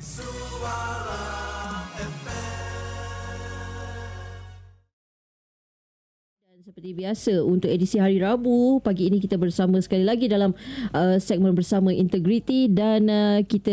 I. seperti biasa untuk edisi hari Rabu pagi ini kita bersama sekali lagi dalam uh, segmen bersama Integrity dan uh, kita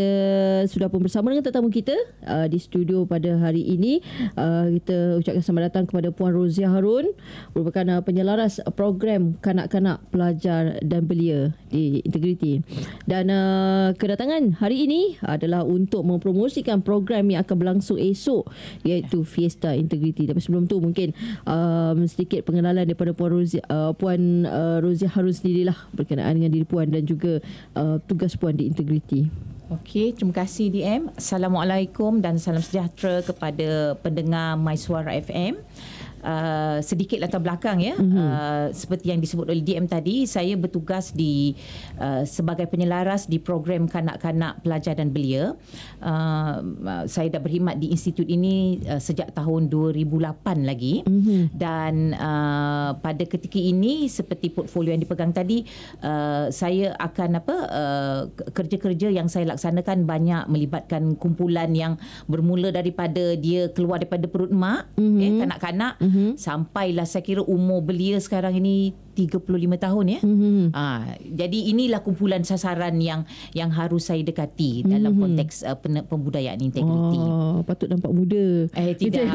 sudah pun bersama dengan tetamu kita uh, di studio pada hari ini uh, kita ucapkan selamat datang kepada Puan Rozia Harun merupakan uh, penyelaras program kanak-kanak pelajar dan belia di Integrity dan uh, kedatangan hari ini adalah untuk mempromosikan program yang akan berlangsung esok iaitu Fiesta Integrity tapi sebelum tu mungkin um, sedikit pengenalan kesan daripada puan Rozi uh, puan uh, Rozi Harun sendirilah berkenaan dengan diri puan dan juga uh, tugas puan di integriti. Okey, terima kasih DM. Assalamualaikum dan salam sejahtera kepada pendengar My Suara FM uh, sedikit latar belakang ya mm-hmm. uh, seperti yang disebut oleh DM tadi saya bertugas di uh, sebagai penyelaras di program kanak-kanak pelajar dan belia uh, uh saya dah berkhidmat di institut ini uh, sejak tahun 2008 lagi mm-hmm. dan uh, pada ketika ini seperti portfolio yang dipegang tadi uh, saya akan apa uh, kerja-kerja yang saya laksanakan banyak melibatkan kumpulan yang bermula daripada dia keluar daripada perut mak mm-hmm. eh, kanak-kanak mm-hmm. Mm-hmm. Sampailah saya kira umur belia sekarang ini 35 tahun ya. Mm-hmm. Ha, jadi inilah kumpulan sasaran yang yang harus saya dekati mm-hmm. dalam konteks uh, pen- pembudayaan integriti. Oh, patut nampak muda. Eh tidak.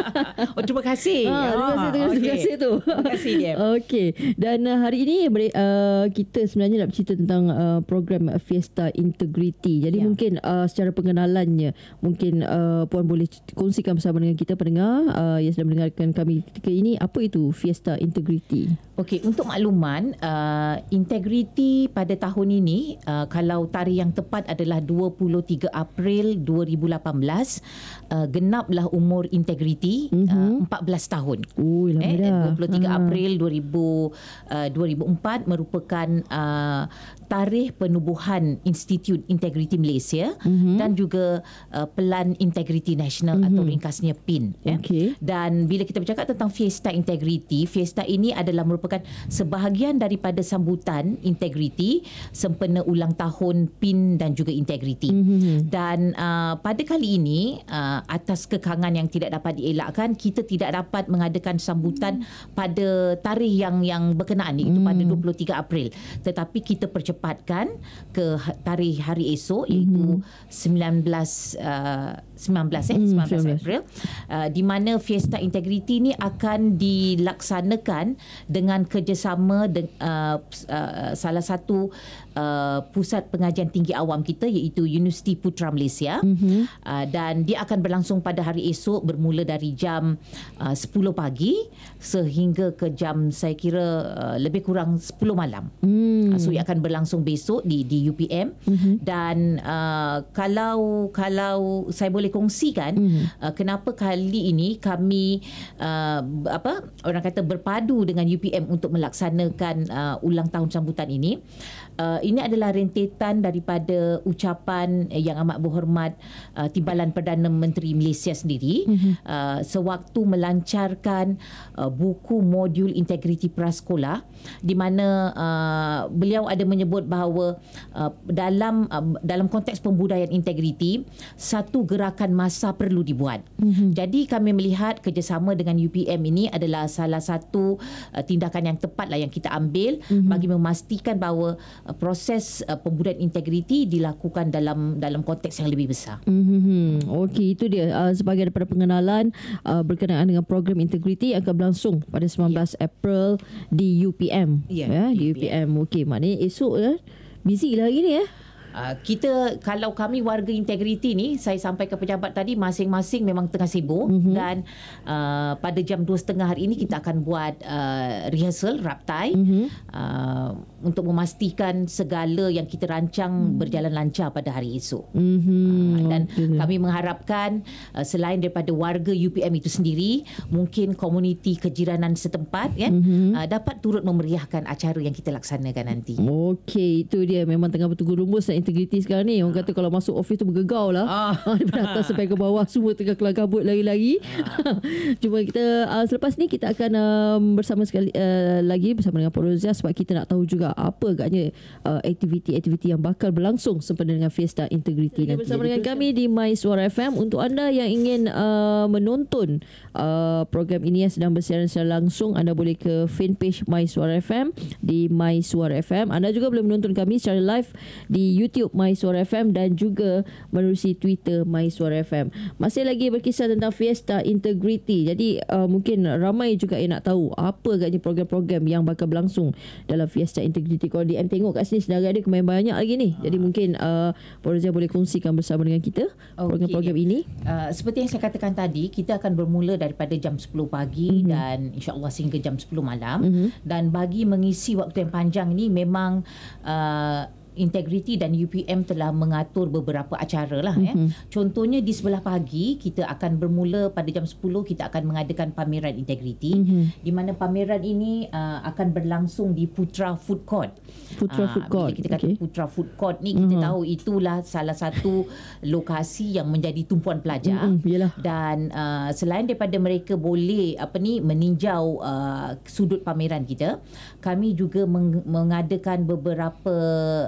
oh, terima kasih. Ha, terima ah, kasih, terima, okay. terima kasih tu. Terima kasih dia. Okey. Dan uh, hari ini uh, kita sebenarnya nak bercerita tentang uh, program Fiesta Integrity. Jadi ya. mungkin uh, secara pengenalannya mungkin uh, puan boleh kongsikan bersama dengan kita pendengar uh, yang sedang mendengarkan kami ketika ini apa itu Fiesta Integrity. Okay. Okey, untuk makluman, uh, integriti pada tahun ini uh, kalau tarikh yang tepat adalah 23 April 2018, uh, genaplah umur integriti uh-huh. uh, 14 tahun. Ui, lama eh, dah. 23 ha. uh. April 2000, uh, 2004 merupakan uh, tarikh penubuhan Institute Integrity Malaysia mm-hmm. dan juga uh, Pelan Integrity Nasional mm-hmm. atau ringkasnya PIN. Ya. Okay. Dan bila kita bercakap tentang Fiesta Integrity, Fiesta ini adalah merupakan sebahagian daripada sambutan Integrity sempena ulang tahun PIN dan juga Integrity. Mm-hmm. Dan uh, pada kali ini, uh, atas kekangan yang tidak dapat dielakkan, kita tidak dapat mengadakan sambutan mm-hmm. pada tarikh yang yang berkenaan, iaitu mm-hmm. pada 23 mhm. April. Tetapi kita percaya dipercepatkan ke ha-, tarikh hari esok iaitu mm-hmm. 19 uh, 19 eh? hmm, April uh, di mana Fiesta Integriti ini akan dilaksanakan dengan kerjasama de, uh, uh, salah satu uh, pusat pengajian tinggi awam kita iaitu Universiti Putra Malaysia mm-hmm. uh, dan dia akan berlangsung pada hari esok bermula dari jam uh, 10 pagi sehingga ke jam saya kira uh, lebih kurang 10 malam. Mm. Uh, so ia akan berlangsung besok di di UPM mm-hmm. dan uh, kalau kalau saya boleh boleh kongsikan mm-hmm. uh, kenapa kali ini kami uh, apa orang kata berpadu dengan UPM untuk melaksanakan uh, ulang tahun sambutan ini Uh, ini adalah rentetan daripada ucapan yang amat berhormat uh, timbalan Perdana Menteri Malaysia sendiri mm-hmm. uh, sewaktu melancarkan uh, buku modul integriti prasekolah di mana uh, beliau ada menyebut bahawa uh, dalam uh, dalam konteks pembudayaan integriti satu gerakan memakan masa perlu dibuat. Mm-hmm. Jadi kami melihat kerjasama dengan UPM ini adalah salah satu uh, tindakan yang tepat lah yang kita ambil mm-hmm. bagi memastikan bahawa uh, proses uh, pembudayaan integriti dilakukan dalam dalam konteks yang lebih besar. Mm-hmm. Okey, itu dia uh, sebagai daripada pengenalan uh, berkenaan dengan program integriti akan berlangsung pada 19 yeah. April di UPM. Ya, yeah, yeah, di UPM. UPM. Okey, maknanya esok ya. Busy lah hari ni ya. Eh. Ah, kita kalau kami warga integriti ni saya sampai ke pejabat tadi masing-masing memang tengah sibuk mm-hmm. dan uh, pada jam 2.30 hari ini kita akan buat uh, rehearsal raptai mm-hmm. uh, untuk memastikan segala yang kita rancang mm-hmm. berjalan lancar pada hari esok mm-hmm. uh, dan okay. kami mengharapkan uh, selain daripada warga UPM itu sendiri mungkin komuniti kejiranan setempat kan mm-hmm. uh, dapat turut memeriahkan acara yang kita laksanakan nanti okey itu dia memang tengah bertunggu rumus integriti sekarang ni orang kata kalau masuk office tu bergegau lah ha. ha. daripada atas sampai ke bawah semua tengah kelam kabut lari-lari ha. cuma kita uh, selepas ni kita akan um, bersama sekali uh, lagi bersama dengan Paul Rozia sebab kita nak tahu juga apa agaknya uh, aktiviti-aktiviti yang bakal berlangsung sempena dengan Fiesta Integriti nanti bersama dengan kami di My Suara FM untuk anda yang ingin uh, menonton uh, program ini yang sedang bersiaran secara langsung anda boleh ke fanpage My Suara FM di My Suara FM anda juga boleh menonton kami secara live di YouTube YouTube My Suara FM dan juga melalui Twitter My Suara FM. Masih lagi berkisah tentang Fiesta Integrity. Jadi uh, mungkin ramai juga yang nak tahu apa agaknya program-program yang bakal berlangsung dalam Fiesta Integrity. Kalau DM tengok kat sini sebenarnya ada kemain banyak lagi ni. Jadi ha. mungkin uh, boleh kongsikan bersama dengan kita program-program okay. ini. Uh, seperti yang saya katakan tadi, kita akan bermula daripada jam 10 pagi mm-hmm. dan insyaAllah sehingga jam 10 malam. Mm-hmm. Dan bagi mengisi waktu yang panjang ni memang uh, Integriti dan UPM telah mengatur beberapa acara lah. Mm-hmm. Eh. Contohnya di sebelah pagi kita akan bermula pada jam 10 kita akan mengadakan pameran integriti mm-hmm. di mana pameran ini uh, akan berlangsung di Putra Food Court. Putra uh, Food Court. Bila kita kata okay. Putra Food Court ni kita mm-hmm. tahu itulah salah satu lokasi yang menjadi tumpuan pelajar. Mm-hmm. Dan uh, selain daripada mereka boleh apa ni meninjau uh, sudut pameran kita, kami juga meng- mengadakan beberapa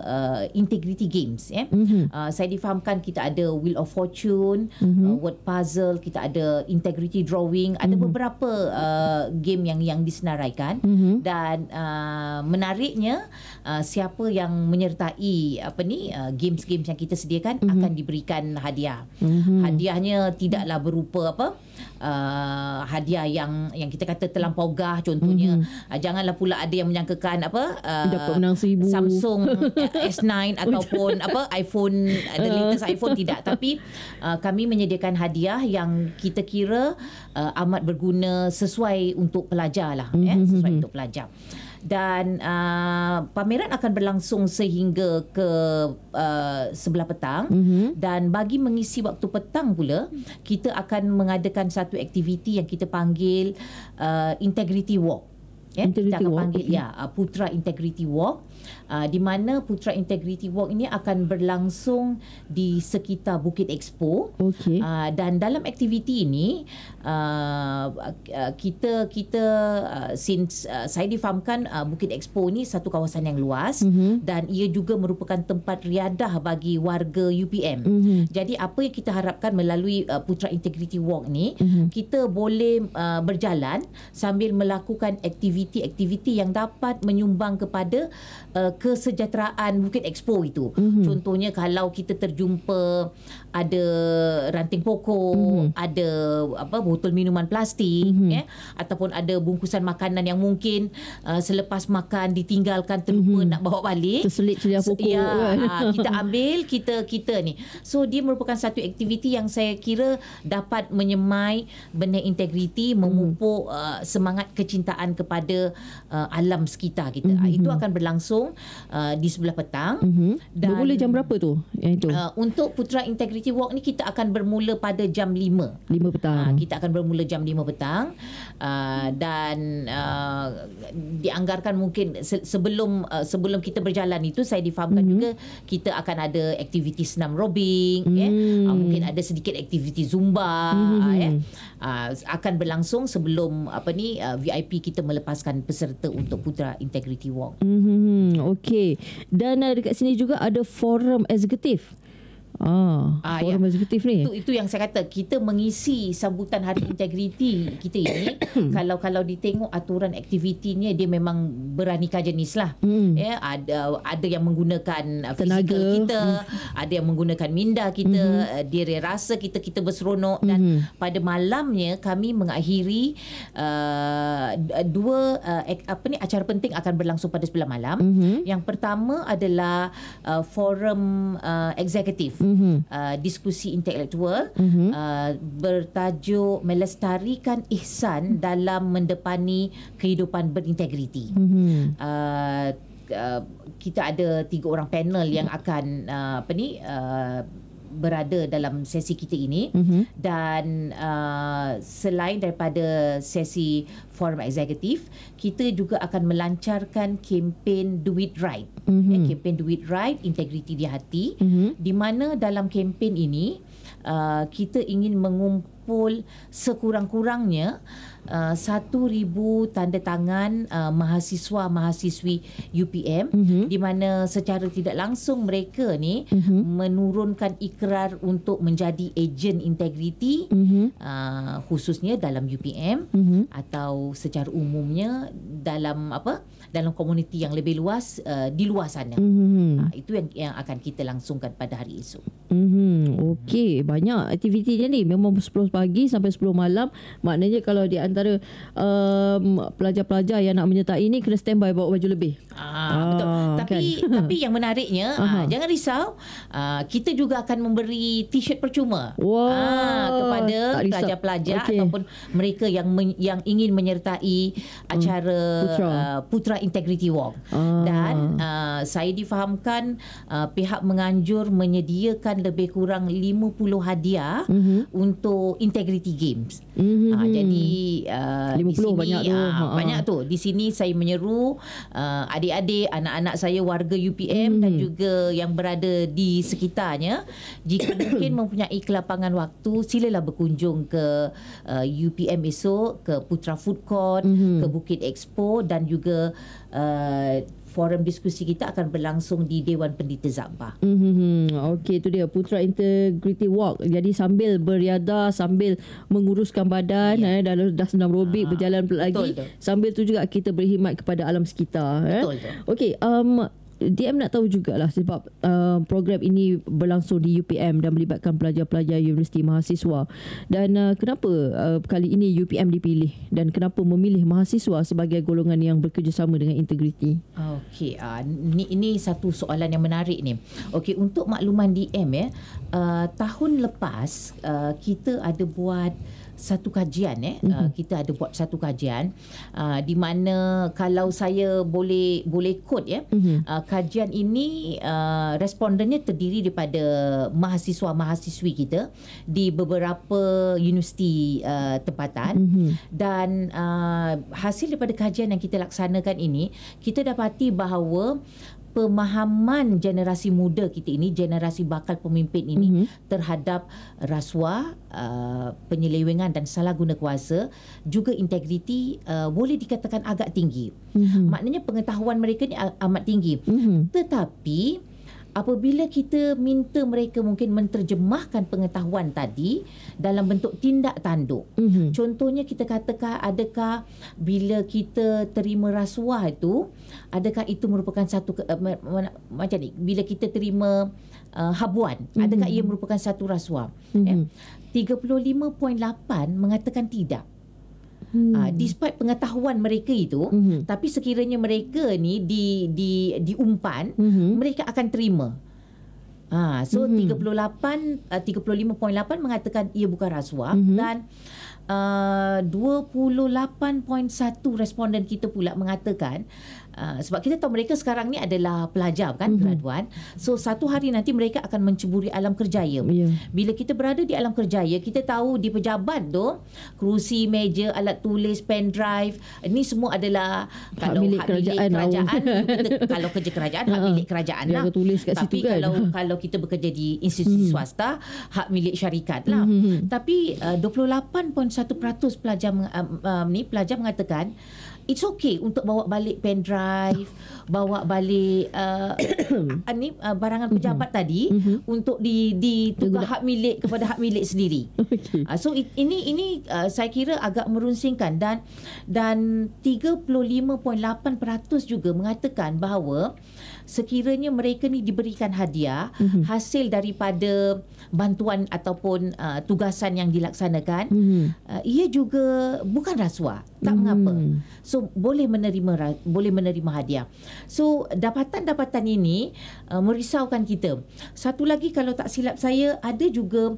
uh, Uh, integrity Games ya. Yeah. Mm-hmm. Uh, saya difahamkan kita ada Wheel of Fortune, mm-hmm. uh, word puzzle, kita ada Integrity Drawing, ada mm-hmm. beberapa uh, game yang yang disenaraikan mm-hmm. dan uh, menariknya uh, siapa yang menyertai apa ni uh, games-games yang kita sediakan mm-hmm. akan diberikan hadiah. Mm-hmm. Hadiahnya tidaklah berupa apa? uh, hadiah yang yang kita kata terlampau gah contohnya mm-hmm. uh, janganlah pula ada yang menyangkakan apa uh, Samsung S9 ataupun apa iPhone uh, uh, latest iPhone tidak tapi uh, kami menyediakan hadiah yang kita kira uh, amat berguna sesuai untuk pelajar lah mm-hmm. ya mhm, sesuai mhm. untuk pelajar dan uh, pameran akan berlangsung sehingga ke uh, sebelah petang mm-hmm. dan bagi mengisi waktu petang pula kita akan mengadakan satu aktiviti yang kita panggil uh, integrity walk Yeah, integrity kita akan walk, panggil okay. ya uh, Putra Integrity Walk. Ah, di mana Putra Integrity Walk ini akan berlangsung di sekitar Bukit Expo. Okay. Uh, ah, dan dalam aktiviti ini uh, kita kita uh, since uh, saya difahamkan uh, Bukit Expo ini satu kawasan yang luas mm-hmm. dan ia juga merupakan tempat riadah bagi warga UPM. Mm-hmm. Jadi apa yang kita harapkan melalui uh, Putra Integrity Walk ni mm-hmm. kita boleh uh, berjalan sambil melakukan aktiviti-aktiviti yang dapat menyumbang kepada uh, kesejahteraan Bukit Expo itu. Mm-hmm. Contohnya kalau kita terjumpa ada ranting pokok, mm-hmm. ada apa botol minuman plastik, mm-hmm. eh, ataupun ada bungkusan makanan yang mungkin uh, selepas makan ditinggalkan terlupa mm-hmm. nak bawa balik. Terselit celia pokok. Ya, kan? ah, kita ambil kita kita ni. So dia merupakan satu aktiviti yang saya kira dapat menyemai benar integriti, mhm. memupuk uh, semangat kecintaan kepada uh, alam sekitar kita. Mm-hmm. Itu akan berlangsung berlangsung uh, di sebelah petang mm-hmm. dan bermula jam berapa tu yang itu uh, untuk putra integrity walk ni kita akan bermula pada jam 5 5 petang uh, kita akan bermula jam 5 petang uh, dan uh, dianggarkan mungkin se- sebelum uh, sebelum kita berjalan itu saya difahamkan mm-hmm. juga kita akan ada aktiviti senam robing, mm-hmm. Ya. yeah. uh, mungkin ada sedikit aktiviti zumba mm-hmm. uh, yeah uh, akan berlangsung sebelum apa ni uh, VIP kita melepaskan peserta untuk Putra Integrity Walk. Mhm. Okey. Dan uh, dekat sini juga ada forum eksekutif. Ah, ah forum ya. eksekutif ni. Itu, itu yang saya kata kita mengisi sambutan hari integriti kita ini kalau kalau ditengok aturan aktivitinya dia memang beranikah jenis lah. Hmm. Ya, ada ada yang menggunakan uh, tenaga kita, hmm. ada yang menggunakan minda kita, hmm. Uh, dia rasa kita kita berseronok hmm. dan pada malamnya kami mengakhiri uh, dua uh, apa ni acara penting akan berlangsung pada sebelah malam. Hmm. Yang pertama adalah uh, forum uh, eksekutif. Hmm mm-hmm. uh, diskusi intelektual mm-hmm. uh, bertajuk melestarikan ihsan dalam mendepani kehidupan berintegriti. Mm-hmm. uh, uh kita ada tiga orang panel yang akan uh, apa ni uh, berada dalam sesi kita ini mm-hmm. dan uh, selain daripada sesi forum eksekutif kita juga akan melancarkan kempen do it right mm-hmm. kempen do it right integriti di hati mm-hmm. di mana dalam kempen ini uh, kita ingin mengumpul sekurang-kurangnya uh, Uh, satu uh, ribu tanda tangan uh, mahasiswa mahasiswi UPM mm-hmm. di mana secara tidak langsung mereka ni mm-hmm. menurunkan ikrar untuk menjadi ejen integriti mm-hmm. uh, khususnya dalam UPM mm-hmm. atau secara umumnya dalam apa dalam komuniti yang lebih luas uh, di luar sana mm-hmm. uh, itu yang yang akan kita langsungkan pada hari esok. Mm-hmm. Okey, banyak aktiviti dia ni. Memang 10 pagi sampai 10 malam. Maknanya kalau di antara um, pelajar-pelajar yang nak menyertai ni kena standby bawa baju lebih. Ah, ah betul. Kan? Tapi tapi yang menariknya, ah, jangan risau, ah, kita juga akan memberi t-shirt percuma. Wah, ah, kepada pelajar-pelajar okay. ataupun mereka yang men, yang ingin menyertai hmm. acara Putra, uh, Putra Integrity Walk. Ah. Dan uh, saya difahamkan uh, pihak menganjur menyediakan lebih kurang 50 hadiah mm-hmm. untuk integrity games. Mm-hmm. Ha, jadi uh, ah, 50 di sini banyak, uh, tu. Ah, ha, ha. banyak tu. Di sini saya menyeru uh, adik-adik, anak-anak saya warga UPM mm-hmm. dan hmm. juga yang berada di sekitarnya jika mungkin mempunyai kelapangan waktu silalah berkunjung ke uh, UPM esok ke Putra Food Court, mm-hmm. ke Bukit Expo dan juga uh, forum diskusi kita akan berlangsung di Dewan Pendidikan Zambah. Mm-hmm. Okey, itu dia Putra Integrity Walk. Jadi sambil beriada, sambil menguruskan badan, yeah. eh, dah, dah senam robik, ha. Ah, berjalan lagi. Betul, betul. Sambil tu juga kita berkhidmat kepada alam sekitar. Eh. Okey, um, DM nak tahu jugalah sebab uh, program ini berlangsung di UPM dan melibatkan pelajar-pelajar universiti mahasiswa. Dan uh, kenapa uh, kali ini UPM dipilih dan kenapa memilih mahasiswa sebagai golongan yang bekerjasama dengan integriti? Okey, uh, ni ini satu soalan yang menarik ni. Okey, untuk makluman DM ya, uh, tahun lepas uh, kita ada buat satu kajian eh mm-hmm. uh, kita ada buat satu kajian uh, di mana kalau saya boleh boleh kod ya mm-hmm. uh, kajian ini uh, respondennya terdiri daripada mahasiswa-mahasiswi kita di beberapa universiti uh, tempatan mm-hmm. dan uh, hasil daripada kajian yang kita laksanakan ini kita dapati bahawa pemahaman generasi muda kita ini generasi bakal pemimpin ini mm-hmm. terhadap rasuah uh, penyelewengan dan salah guna kuasa juga integriti uh, boleh dikatakan agak tinggi mm-hmm. maknanya pengetahuan mereka ni amat tinggi mm-hmm. tetapi apabila kita minta mereka mungkin menterjemahkan pengetahuan tadi dalam bentuk tindak tanduk. Mm-hmm. Contohnya kita katakan adakah bila kita terima rasuah itu adakah itu merupakan satu uh, macam ni bila kita terima uh, habuan adakah mm-hmm. ia merupakan satu rasuah. Mm-hmm. Eh? 35.8 mengatakan tidak hmm. uh, despite pengetahuan mereka itu hmm. tapi sekiranya mereka ni di di diumpan hmm. mereka akan terima Ha, so mm-hmm. 38 uh, 35.8 mengatakan ia bukan rasuah mm-hmm. dan ah, uh, 28.1 responden kita pula mengatakan Ah, sebab kita tahu mereka sekarang ni adalah pelajar kan mm-hmm. graduan so satu hari nanti mereka akan menceburi alam kerjaya yeah. bila kita berada di alam kerjaya kita tahu di pejabat tu kerusi meja alat tulis pen drive ini semua adalah hak kalau milik hak kerajaan milik kerajaan kita, kalau kerja kerajaan hak milik kerajaan lah kat tapi situ kan kalau kalau kita bekerja di institusi mm. swasta hak milik syarikat lah mm-hmm. tapi ah, uh, 28.1% pelajar um, um, ni pelajar mengatakan it's okay untuk bawa balik pen drive bawa balik uh, ani uh, barangan pejabat mm-hmm. tadi mm-hmm. untuk di di tukar hak milik kepada hak milik sendiri okay. uh, so it, ini ini uh, saya kira agak merunsingkan dan dan 35.8% juga mengatakan bahawa uh, sekiranya mereka ni diberikan hadiah mm-hmm. hasil daripada bantuan ataupun uh, tugasan yang dilaksanakan mm-hmm. uh, ia juga bukan rasuah tak mm-hmm. mengapa so boleh menerima boleh menerima hadiah so dapatan-dapatan ini uh, merisaukan kita satu lagi kalau tak silap saya ada juga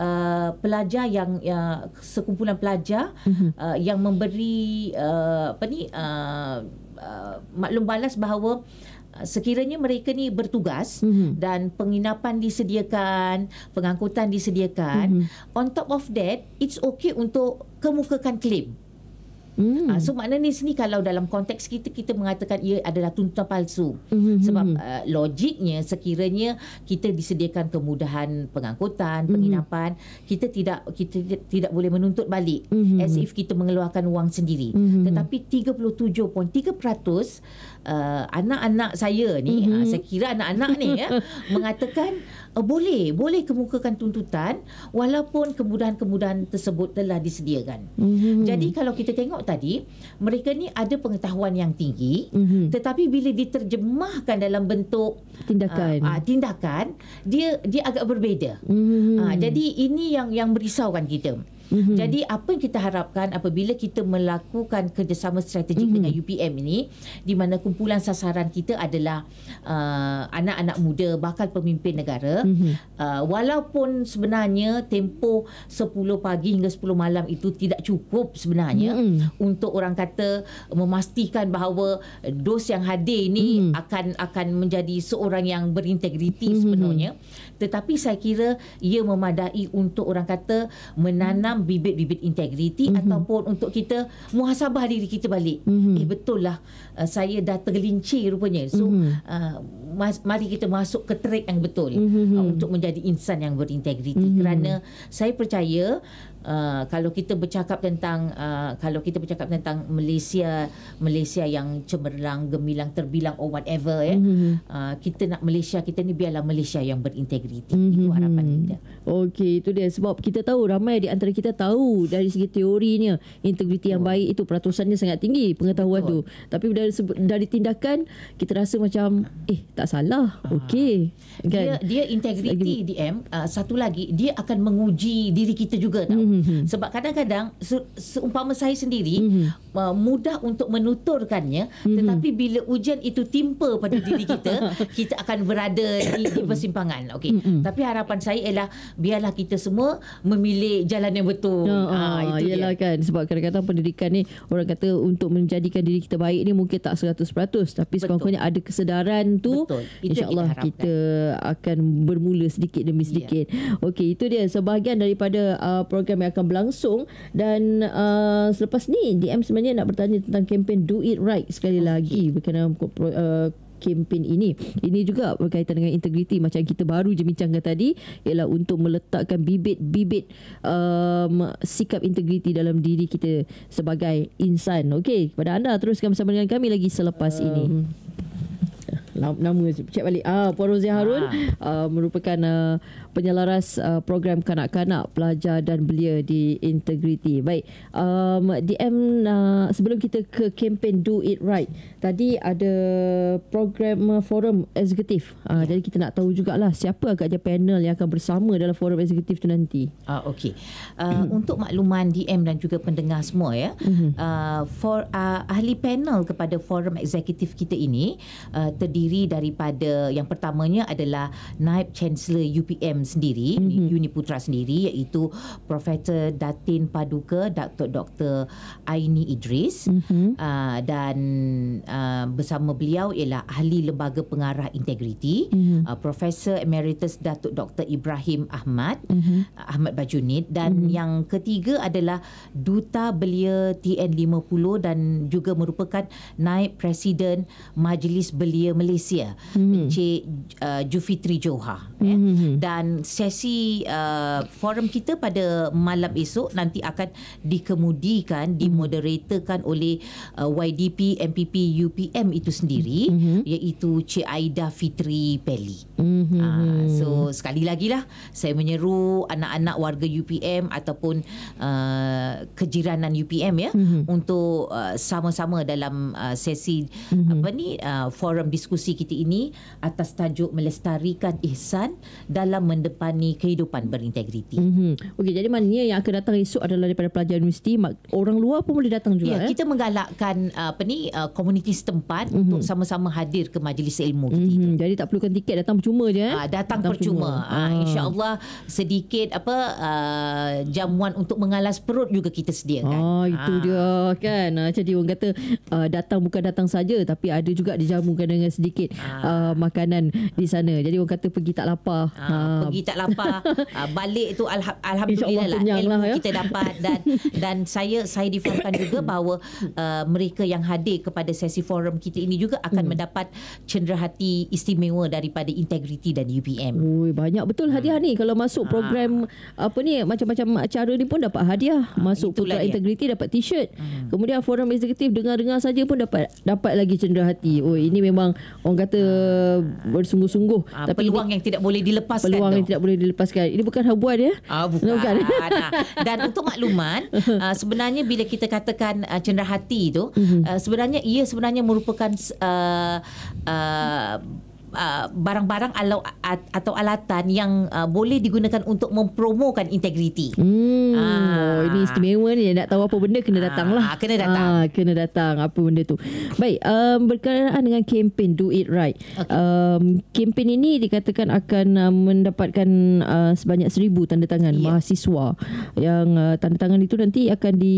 uh, pelajar yang uh, sekumpulan pelajar mm-hmm. uh, yang memberi uh, apa ni uh, uh, maklum balas bahawa uh, sekiranya mereka ni bertugas mm-hmm. dan penginapan disediakan, pengangkutan disediakan, mm-hmm. on top of that, it's okay untuk kemukakan klaim. Mm. Ah, so maknanya sini kalau dalam konteks kita kita mengatakan ia adalah tuntutan palsu mm-hmm. sebab uh, logiknya sekiranya kita disediakan kemudahan pengangkutan, mhm. penginapan, mm-hmm. kita tidak kita tidak boleh menuntut balik mm-hmm. as if kita mengeluarkan wang sendiri. Mm-hmm. Tetapi 37.3% uh, anak-anak saya ni mm-hmm. uh, saya kira anak-anak ni ya mengatakan uh, boleh boleh kemukakan tuntutan walaupun kemudahan-kemudahan tersebut telah disediakan. Mm-hmm. Jadi kalau kita tengok tadi mereka ni ada pengetahuan yang tinggi mm-hmm. tetapi bila diterjemahkan dalam bentuk tindakan uh, uh, tindakan dia dia agak berbeza. Mm-hmm. Uh, jadi ini yang yang merisaukan kita. Mm-hmm. Jadi apa yang kita harapkan apabila kita melakukan kerjasama strategik mm-hmm. dengan UPM ini di mana kumpulan sasaran kita adalah uh, anak-anak muda bakal pemimpin negara mm-hmm. uh, walaupun sebenarnya tempoh 10 pagi hingga 10 malam itu tidak cukup sebenarnya mm-hmm. untuk orang kata memastikan bahawa dos yang hadir ini mm-hmm. akan akan menjadi seorang yang berintegriti mm-hmm. sepenuhnya tetapi saya kira ia memadai untuk orang kata menanam bibit-bibit integriti mm-hmm. ataupun untuk kita muhasabah diri kita balik mm-hmm. eh betul lah uh, saya dah tergelincir rupanya so mm-hmm. uh, mari kita masuk ke track yang betul mm-hmm. uh, untuk menjadi insan yang berintegriti mm-hmm. kerana saya percaya uh, kalau kita bercakap tentang uh, kalau kita bercakap tentang Malaysia Malaysia yang cemerlang gemilang terbilang or whatever ya eh, mm-hmm. uh, kita nak Malaysia kita ni biarlah Malaysia yang berintegriti mm-hmm. itu harapan kita okey itu dia sebab kita tahu ramai di antara kita tahu dari segi teorinya integriti Betul. yang baik itu peratusannya sangat tinggi pengetahuan Betul. tu tapi dari dari tindakan kita rasa macam eh tak salah okey kan dia dia integriti DM uh, satu lagi dia akan menguji diri kita juga tau mm-hmm hmm Sebab kadang-kadang seumpama saya sendiri mm-hmm. uh, mudah untuk menuturkannya mm-hmm. tetapi bila ujian itu timpa pada diri kita kita akan berada di, di persimpangan. Okey. Mm-hmm. Tapi harapan saya ialah biarlah kita semua memilih jalan yang betul. Ha oh, ah, itu ialah kan sebab kadang-kadang pendidikan ni orang kata untuk menjadikan diri kita baik ni mungkin tak 100% tapi sekurang-kurangnya ada kesedaran tu insya-Allah kita, kita akan bermula sedikit demi ya. sedikit. Yeah. Okey, itu dia sebahagian daripada uh, program program yang akan berlangsung dan uh, selepas ni DM sebenarnya nak bertanya tentang kempen Do It Right sekali okay. Oh. lagi berkenaan uh, kempen ini. Ini juga berkaitan dengan integriti macam kita baru je bincangkan tadi ialah untuk meletakkan bibit-bibit um, sikap integriti dalam diri kita sebagai insan. Okey, kepada anda teruskan bersama dengan kami lagi selepas um. ini. Nama, nama cek balik ah Puan Rozi Harun ha. uh, merupakan uh, penyelaras uh, program kanak-kanak, pelajar dan belia di Integrity. Baik, um, DM uh, sebelum kita ke kempen Do It Right, tadi ada program uh, forum eksekutif. Uh, yeah. Jadi kita nak tahu juga lah siapa agaknya panel yang akan bersama dalam forum eksekutif tu nanti. Ah okay. Uh, hmm. untuk makluman DM dan juga pendengar semua ya, mm-hmm. uh, for uh, ahli panel kepada forum eksekutif kita ini uh, terdiri daripada yang pertamanya adalah Naib Chancellor UPM sendiri mm-hmm. Uni Putra sendiri iaitu Profesor Datin Paduka Dr. Dr. Aini Idris mm-hmm. uh, dan uh, bersama beliau ialah ahli lembaga pengarah integriti mm-hmm. uh, Profesor Emeritus Datuk Dr. Ibrahim Ahmad mm-hmm. Ahmad Bajunid dan mm-hmm. yang ketiga adalah Duta Belia TN50 dan juga merupakan naib presiden Majlis Belia Malaysia mm-hmm. Encik uh, Jufitri Johar mm-hmm. ya. Mhm. dan sesi uh, forum kita pada malam esok nanti akan dikemudikan hmm. dimoderatorkan oleh uh, YDP MPP UPM itu sendiri mm-hmm. iaitu Cik Aida Fitri Peli. Mm-hmm. Uh, ah, so sekali lagi lah saya menyeru anak-anak warga UPM ataupun uh, kejiranan UPM ya mm-hmm. untuk uh, sama-sama dalam uh, sesi mm-hmm. apa ni uh, forum diskusi kita ini atas tajuk melestarikan ihsan dalam mende- mengedepani kehidupan berintegriti. Mm-hmm. Okey, jadi maknanya yang akan datang esok adalah daripada pelajar universiti, orang luar pun boleh datang juga. Ya, eh? kita eh? menggalakkan apa ni uh, komuniti uh, setempat mm-hmm. untuk sama-sama hadir ke majlis ilmu kita. Mm-hmm. Jadi tak perlukan tiket datang percuma je eh. Ah, datang, datang percuma. Ah uh, sedikit apa uh, jamuan untuk mengalas perut juga kita sediakan. Oh itu uh. dia kan. jadi orang kata uh, datang bukan datang saja tapi ada juga dijamukan dengan sedikit uh, makanan di sana. Jadi orang kata pergi tak lapar. Ha, ha pergi tak lapar uh, balik tu alham, alhamdulillah lah, ilmu lah, ya. kita dapat dan dan saya saya difahamkan juga bahawa uh, mereka yang hadir kepada sesi forum kita ini juga akan hmm. mendapat cenderahati istimewa daripada integriti dan UPM. Ui, banyak betul hmm. hadiah hmm. ni kalau masuk ah. program apa ni macam-macam acara ni pun dapat hadiah ha, masuk program integriti dapat t-shirt hmm. kemudian forum eksekutif dengar-dengar saja pun dapat dapat lagi cenderahati. Oh ini memang orang kata bersungguh-sungguh ha, tapi peluang ini, yang tidak boleh dilepaskan yang tidak boleh dilepaskan. Ini bukan habuan ya. Ah bukan. bukan. nah. Dan untuk maklumat uh, sebenarnya bila kita katakan uh, cendera hati itu mhm. uh, sebenarnya ia sebenarnya merupakan uh, uh, Uh, barang-barang alau, atau alatan yang uh, boleh digunakan untuk mempromokan integriti. Hmm. Ah. Oh, ini istimewa ni. Nak tahu apa benda kena ah, datang lah. Ah, kena datang. Ah, kena datang. Apa benda tu. Baik. Um, berkenaan dengan kempen Do It Right. Okay. Um, kempen ini dikatakan akan uh, mendapatkan uh, sebanyak seribu tanda tangan yeah. mahasiswa yang uh, tanda tangan itu nanti akan di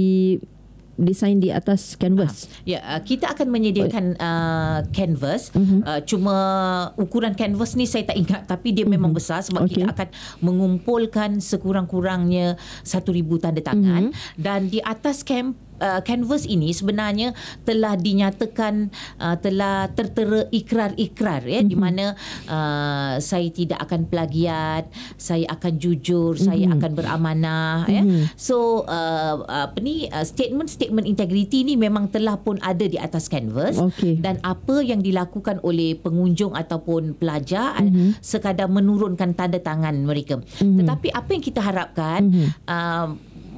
desain di atas canvas. Ah. Ya, uh, kita akan menyediakan uh, canvas. Uh-huh. Uh, cuma ukuran canvas ni saya tak ingat tapi dia memang uh-huh. besar sebab okay. kita akan mengumpulkan sekurang-kurangnya 1000 tanda tangan uh-huh. dan di atas canvas uh, canvas ini sebenarnya telah dinyatakan uh, telah tertera ikrar-ikrar ya mm-hmm. di mhm. mana uh, saya tidak akan plagiat, saya akan jujur, mm-hmm. saya mhm. akan beramanah mm-hmm. ya. Mhm. So uh, apa ni uh, statement-statement integriti ni memang telah pun ada di atas canvas okay. dan apa yang dilakukan oleh pengunjung ataupun pelajar mm-hmm. sekadar menurunkan tanda tangan mereka. Mm-hmm. Tetapi apa yang kita harapkan mm-hmm. uh,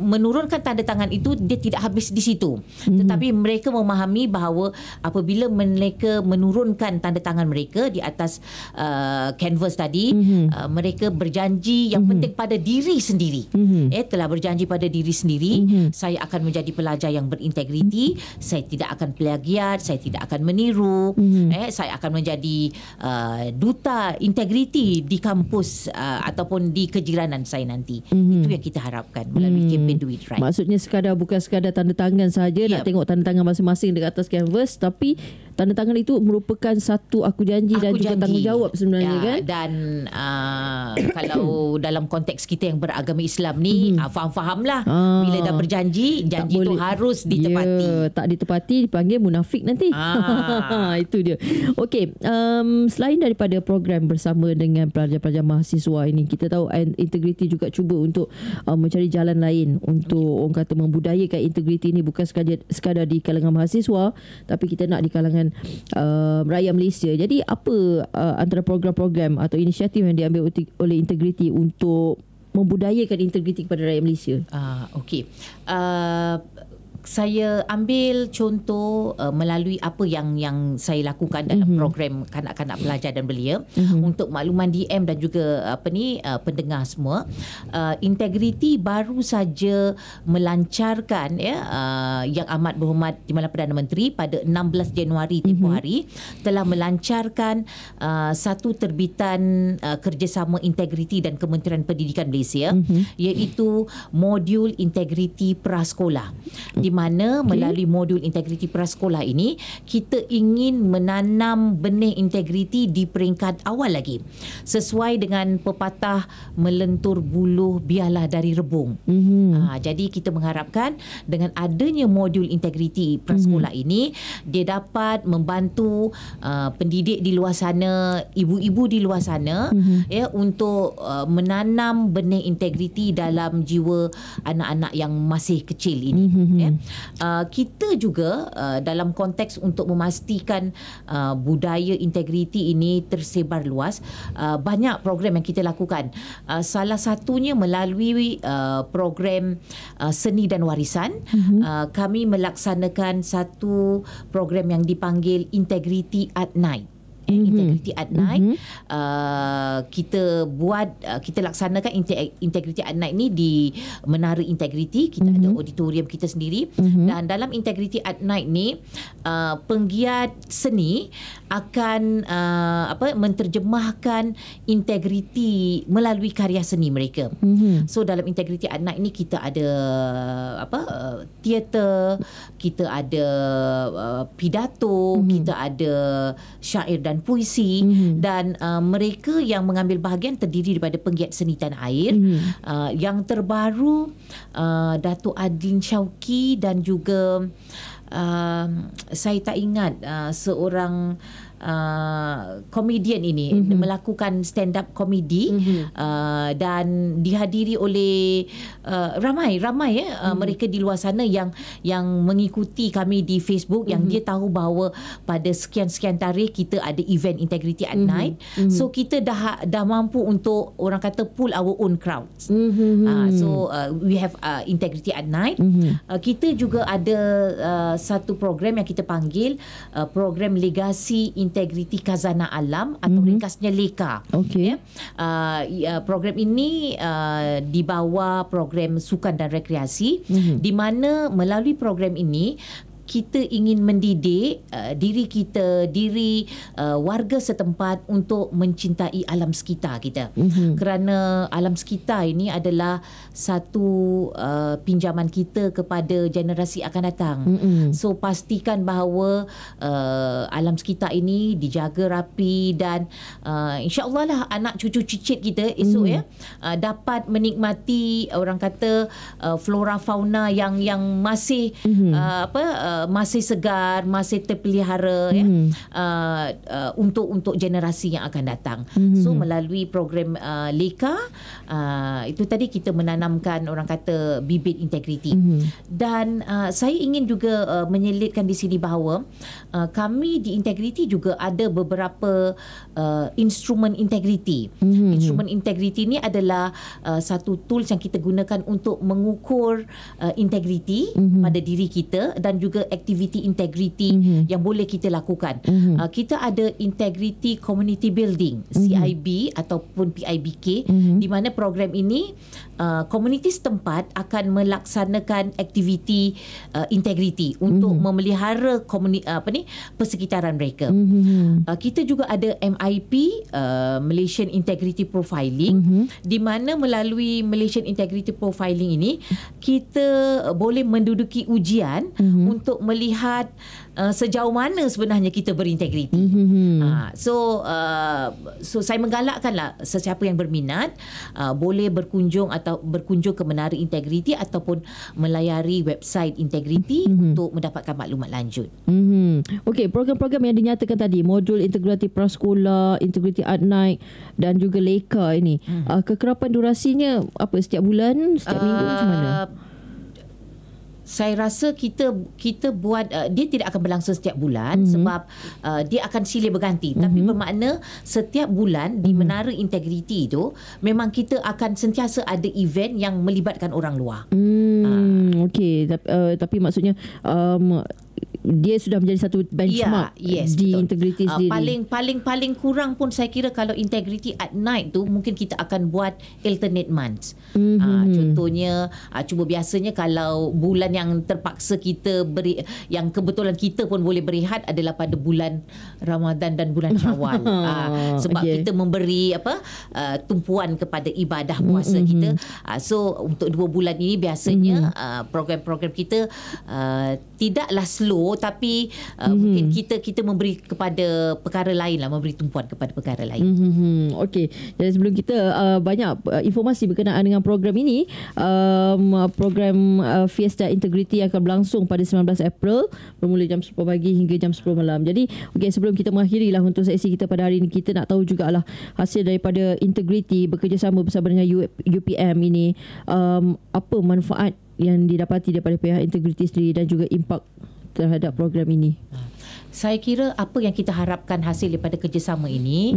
menurunkan tanda tangan itu dia tidak habis di situ mm-hmm. tetapi mereka memahami bahawa apabila mereka menurunkan tanda tangan mereka di atas uh, canvas tadi mm-hmm. uh, mereka berjanji yang mm-hmm. penting pada diri sendiri mm-hmm. eh telah berjanji pada diri sendiri mm-hmm. saya akan menjadi pelajar yang berintegriti mm-hmm. saya tidak akan plagiat saya tidak akan meniru mm-hmm. eh saya akan menjadi uh, duta integriti di kampus uh, ataupun di kejiranan saya nanti mm-hmm. itu yang kita harapkan melalui mm-hmm mean do it right. Maksudnya sekadar bukan sekadar tanda tangan saja yep. nak tengok tanda tangan masing-masing dekat atas canvas, tapi tanda tangan itu merupakan satu aku janji aku dan juga janji. tanggungjawab sebenarnya ya, kan. Dan uh, kalau dalam konteks kita yang beragama Islam ni hmm. Uh, faham-fahamlah ah. bila dah berjanji janji tak tu harus ditepati. Ya, tak ditepati dipanggil munafik nanti. Ah. itu dia. Okey, um, selain daripada program bersama dengan pelajar-pelajar mahasiswa ini kita tahu integriti juga cuba untuk um, mencari jalan lain untuk okay. orang kata membudayakan integriti ini bukan sekadar, sekadar di kalangan mahasiswa tapi kita nak di kalangan uh, rakyat Malaysia. Jadi apa uh, antara program-program atau inisiatif yang diambil oleh integriti untuk membudayakan integriti kepada rakyat Malaysia? Ah uh, okey. Uh, saya ambil contoh uh, melalui apa yang yang saya lakukan dalam mm-hmm. program kanak-kanak pelajar dan belia mm-hmm. untuk makluman DM dan juga uh, apa ni uh, pendengar semua uh, integriti baru saja melancarkan ya uh, yang amat berhormat di malam perdana menteri pada 16 Januari tempoh mm-hmm. hari telah melancarkan uh, satu terbitan uh, kerjasama integriti dan Kementerian Pendidikan Malaysia mm-hmm. iaitu modul integriti prasekolah di mana okay. melalui modul integriti prasekolah ini kita ingin menanam benih integriti di peringkat awal lagi sesuai dengan pepatah melentur buluh biarlah dari rebung. Mm-hmm. Ha, jadi kita mengharapkan dengan adanya modul integriti prasekolah mm-hmm. ini dia dapat membantu uh, pendidik di luar sana, ibu-ibu di luar sana mm-hmm. ya untuk uh, menanam benih integriti dalam jiwa anak-anak yang masih kecil ini mm-hmm. ya. Mhm uh, kita juga uh, dalam konteks untuk memastikan uh, budaya integriti ini tersebar luas uh, banyak program yang kita lakukan uh, salah satunya melalui uh, program uh, seni dan warisan mm-hmm. uh, kami melaksanakan satu program yang dipanggil integriti at night mm-hmm. integriti at night mm-hmm. uh, kita buat uh, kita laksanakan integriti at night ni di menara integriti kita mm-hmm. ada auditorium kita sendiri mm-hmm. dan dalam integriti at night ni uh, penggiat seni akan uh, apa menterjemahkan integriti melalui karya seni mereka. Mm-hmm. So dalam integriti at night ni kita ada apa uh, teater, kita ada uh, pidato, mm-hmm. kita ada syair dan puisi mm-hmm. dan uh, mereka yang mengambil bahagian terdiri daripada penggiat seni tanah air mm-hmm. uh, yang terbaru uh, Datuk Adin Syauki dan juga uh, saya tak ingat uh, seorang uh, Uh, komedian uh, ini mm-hmm. melakukan stand up komedi mm-hmm. uh, dan dihadiri oleh uh, ramai ramai ya uh, mm-hmm. mereka di luar sana yang yang mengikuti kami di Facebook mm-hmm. yang mhm. dia tahu bahawa pada sekian-sekian tarikh kita ada event Integrity at mm-hmm. Night mm-hmm. so kita dah dah mampu untuk orang kata pull our own crowds mm-hmm. uh, so uh, we have uh, Integrity at Night mm-hmm. uh, kita juga ada uh, satu program yang kita panggil uh, program legasi Integriti Kazana Alam atau mm-hmm. ringkasnya LEKA. Okay. Ya. Uh, program ini uh, ah, di bawah program sukan dan rekreasi mm-hmm. di mana melalui program ini kita ingin mendidik uh, diri kita, diri uh, warga setempat untuk mencintai alam sekitar kita. Mm-hmm. Kerana alam sekitar ini adalah satu uh, pinjaman kita kepada generasi akan datang. Mm-hmm. So pastikan bahawa uh, alam sekitar ini dijaga rapi dan uh, insya lah anak cucu cicit kita esok mm ya uh, dapat menikmati orang kata uh, flora fauna yang yang masih mm-hmm. uh, apa uh, Uh, masih segar, masih terpelihara mm. ya. Hmm. Uh, uh, untuk untuk generasi yang akan datang. Mm-hmm. So melalui program uh, Leka uh, itu tadi kita menanamkan orang kata bibit integriti. Mm-hmm. Dan uh, saya ingin juga uh, menyelitkan di sini bahawa uh, kami di integriti juga ada beberapa uh, instrumen integriti. Mm-hmm. Instrumen integriti ini adalah uh, satu tools yang kita gunakan untuk mengukur uh, integriti mm-hmm. pada diri kita dan juga activity integrity mm-hmm. yang boleh kita lakukan. Mm-hmm. Uh, kita ada integrity community building, CIB mm-hmm. ataupun PIBK mm-hmm. di mana program ini uh, Uh, komuniti setempat akan melaksanakan aktiviti uh, integriti untuk mm-hmm. memelihara komuniti uh, apa ni persekitaran mereka. Mm-hmm. Uh, kita juga ada MIP uh, Malaysian Integrity Profiling mm-hmm. di mana melalui Malaysian Integrity Profiling ini kita boleh menduduki ujian mm-hmm. untuk melihat uh, sejauh mana sebenarnya kita berintegriti. Mm-hmm. Uh, so uh, so saya menggalakkanlah sesiapa yang berminat uh, boleh berkunjung atau berkunjung ke Menara Integriti ataupun melayari website Integriti mm-hmm. mm-hmm. untuk mendapatkan maklumat lanjut. Mm-hmm. Okey, program-program yang dinyatakan tadi, modul integriti prasekolah, integriti At night dan juga leka ini, mm. uh, kekerapan durasinya apa setiap bulan, setiap uh, minggu macam mana? Uh, saya rasa kita kita buat uh, dia tidak akan berlangsung setiap bulan mm-hmm. sebab uh, dia akan silih berganti mm-hmm. tapi bermakna setiap bulan mm-hmm. di mhm. menara integriti itu memang kita akan sentiasa ada event yang melibatkan orang luar. Mm, uh, ah. okay, tapi, uh, tapi maksudnya um, dia sudah menjadi satu benchmark ya, yes, di betul. integriti ah, sendiri. paling paling paling kurang pun saya kira kalau integriti at night tu mungkin kita akan buat alternate months. Mm-hmm. Uh, contohnya uh, cuba biasanya kalau bulan yang terpaksa kita beri yang kebetulan kita pun boleh berehat adalah pada bulan Ramadan dan bulan Syawal. uh, sebab okay. kita memberi apa uh, tumpuan kepada ibadah mhm, puasa mm-hmm. kita. Uh, so untuk dua bulan ini biasanya mm-hmm. uh, program-program kita uh, tidaklah slow Oh, tapi uh, mm-hmm. mungkin kita kita memberi kepada perkara lain lah memberi tumpuan kepada perkara lain. Mm-hmm. Okey, jadi sebelum kita uh, banyak uh, informasi berkenaan dengan program ini, um, program uh, Fiesta Integrity akan berlangsung pada 19 April bermula jam 10 pagi hingga jam 10 malam. Jadi okey sebelum kita mengakhiri lah untuk sesi kita pada hari ini kita nak tahu juga lah hasil daripada Integrity bekerjasama bersama dengan UPM ini um, apa manfaat yang didapati daripada pihak integriti sendiri dan juga impak terhadap program ini. Saya kira apa yang kita harapkan hasil daripada kerjasama ini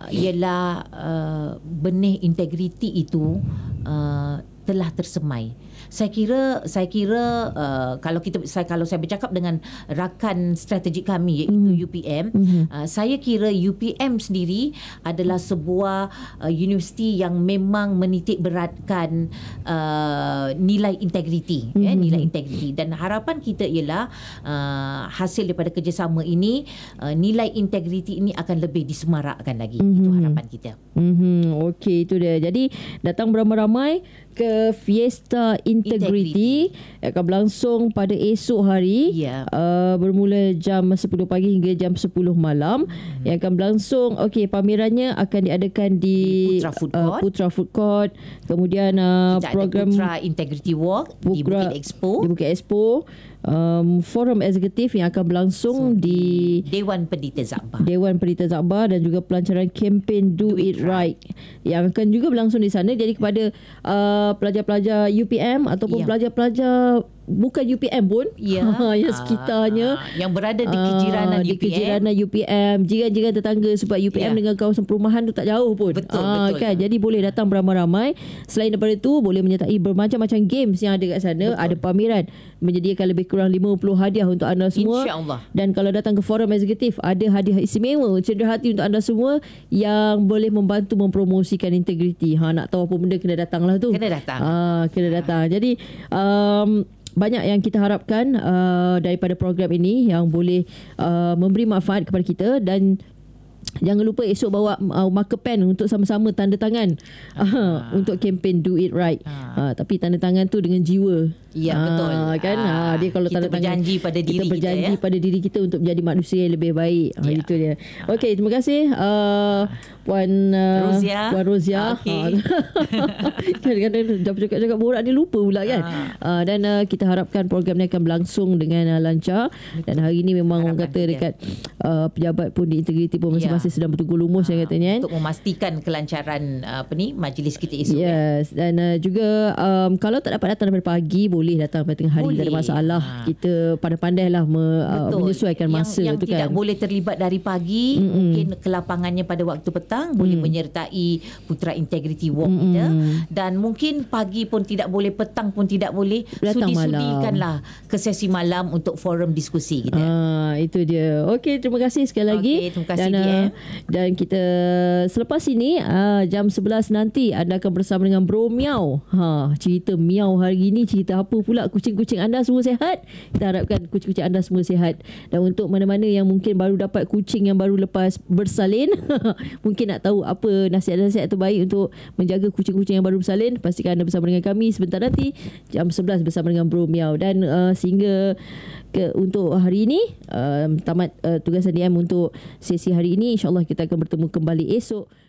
uh, ialah uh, benih integriti itu uh, telah tersemai. Uh, saya kira saya kira uh, kalau kita saya kalau saya bercakap dengan rakan strategik kami iaitu mm. UPM mm-hmm. uh, saya kira UPM sendiri adalah sebuah uh, universiti yang memang menitik beratkan uh, nilai integriti mm-hmm. ya hmm. nilai integriti dan harapan kita ialah uh, hasil daripada kerjasama ini uh, nilai integriti ini akan lebih disemarakkan lagi mm-hmm. itu hmm. harapan kita mm-hmm. okey itu dia jadi datang beramai-ramai ke fiesta Inter- Integrity yang akan berlangsung pada esok hari yeah. uh, bermula jam 10 pagi hingga jam 10 malam hmm yang akan berlangsung okey pamerannya akan diadakan di Putra Food uh, Court, uh, Putra Food Court. kemudian uh, program Putra Integrity Walk Putra, di Bukit Expo di Bukit Expo um, forum eksekutif yang akan berlangsung so, di Dewan Pendita Zakbar. Dewan Pendita Zakbar dan juga pelancaran kempen Do, Do It, It right. right yang akan juga berlangsung di sana. Jadi kepada uh, pelajar-pelajar UPM ataupun yeah. pelajar-pelajar bukan UPM pun yeah. Ya. Ya, yang sekitarnya uh, yang berada di ah, kejiranan uh, UPM di kejiranan UPM jiran-jiran tetangga sebab UPM yeah. dengan kawasan perumahan tu tak jauh pun betul, uh, betul kan? jadi boleh datang beramai-ramai selain daripada tu boleh menyertai bermacam-macam games yang ada kat sana betul. ada pameran menyediakan lebih kurang 50 hadiah untuk anda semua insyaAllah dan kalau datang ke forum eksekutif ada hadiah istimewa cedera hati untuk anda semua yang boleh membantu mempromosikan integriti ha, nak tahu apa benda kena datang lah tu kena datang uh, kena datang jadi um, banyak yang kita harapkan uh, daripada program ini yang boleh uh, memberi manfaat kepada kita dan jangan lupa esok bawa uh, marker pen untuk sama-sama tanda tangan uh, uh, untuk kempen do it right uh, uh, tapi tanda tangan tu dengan jiwa ya uh, betul kan uh, dia kalau kita tanda tangan berjanji pada diri kita berjanji kita, ya? pada diri kita untuk menjadi manusia yang lebih baik uh, itu dia okey terima kasih uh, Puan uh, Rosia. Puan Rosia. Okay. Ha. cakap jangan borak ni lupa pula kan. Ah. Ha. Uh, dan uh, kita harapkan program ni akan berlangsung dengan uh, lancar. Dan hari ini memang Harapan orang kata dia. dekat uh, pejabat pun di integriti pun masih-masih ya. sedang bertunggu lumus ha. yang ah, katanya. Kan? Untuk memastikan kelancaran uh, apa ni majlis kita esok. Kan. Yes. Kan? Dan uh, juga um, kalau tak dapat datang dari pagi boleh datang pada tengah hari. Boleh. Tak ada masalah. Ha. Kita pandai-pandai lah me, uh, menyesuaikan masa yang, yang tu kan. tidak boleh terlibat dari pagi Mm-mm. mungkin kelapangannya pada waktu petang datang hmm. boleh menyertai putra integrity walk hmm. kita dan mungkin pagi pun tidak boleh petang pun tidak boleh sudi-sudikanlah ke sesi malam untuk forum diskusi kita. Ah itu dia. Okey terima kasih sekali lagi. Okay, terima kasih dan, ah, dan kita selepas ini uh, jam 11 nanti anda akan bersama dengan Bro Miao. Ha cerita miau hari ini cerita apa pula kucing-kucing anda semua sehat? Kita harapkan kucing-kucing anda semua sihat. Dan untuk mana-mana yang mungkin baru dapat kucing yang baru lepas bersalin mungkin mungkin nak tahu apa nasihat-nasihat terbaik untuk menjaga kucing-kucing yang baru bersalin pastikan anda bersama dengan kami sebentar nanti jam 11 bersama dengan Bro Miau dan uh, sehingga ke, untuk hari ini um, tamat uh, tugasan DM untuk sesi hari ini insyaAllah kita akan bertemu kembali esok